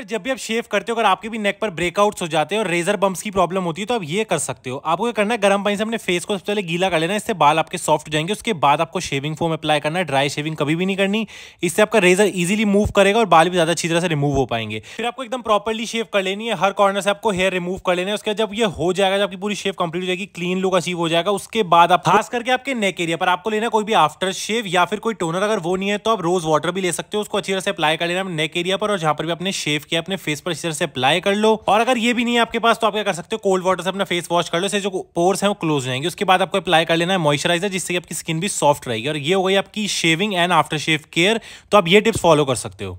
अगर जब भी आप शेव करते हो अगर आपके भी नेक पर ब्रेकआउट्स हो जाते हैं और रेजर बम्स की प्रॉब्लम होती है तो आप ये कर सकते हो आपको क्या करना है गर्म पानी से अपने फेस को सबसे पहले गीला कर लेना इससे बाल आपके सॉफ्ट हो जाएंगे उसके बाद आपको शेविंग फोम अप्लाई करना है ड्राई शेविंग कभी भी नहीं करनी इससे आपका रेजर इजिली मूव करेगा और बाल भी ज्यादा अच्छी तरह से रिमूव हो पाएंगे फिर आपको एकदम प्रॉपरली शेव कर लेनी है हर कॉर्नर से आपको हेयर रिमूव कर लेना है उसके जब ये हो जाएगा जब आपकी पूरी शेव कंप्लीट हो जाएगी क्लीन लुक अचीव हो जाएगा उसके बाद आप खास करके आपके नेक एरिया पर आपको लेना कोई भी आफ्टर शेव या फिर कोई टोनर अगर वो नहीं है तो आप रोज वाटर भी ले सकते हो उसको अच्छी तरह से अप्लाई कर लेना नेक एरिया पर और जहां पर भी अपने शेव के अपने फेस पर इस तरह से अप्लाई कर लो और अगर ये भी नहीं है आपके पास तो आप क्या कर सकते हो कोल्ड वाटर से अपना फेस वॉश कर लो इससे जो पोर्स है वो क्लोज हो जाएंगे उसके बाद आपको अप्लाई कर लेना है मॉइस्चराइजर जिससे आपकी स्किन भी सॉफ्ट रहेगी और ये हो गई आपकी shaving and after shave care तो आप ये टिप्स फॉलो कर सकते हो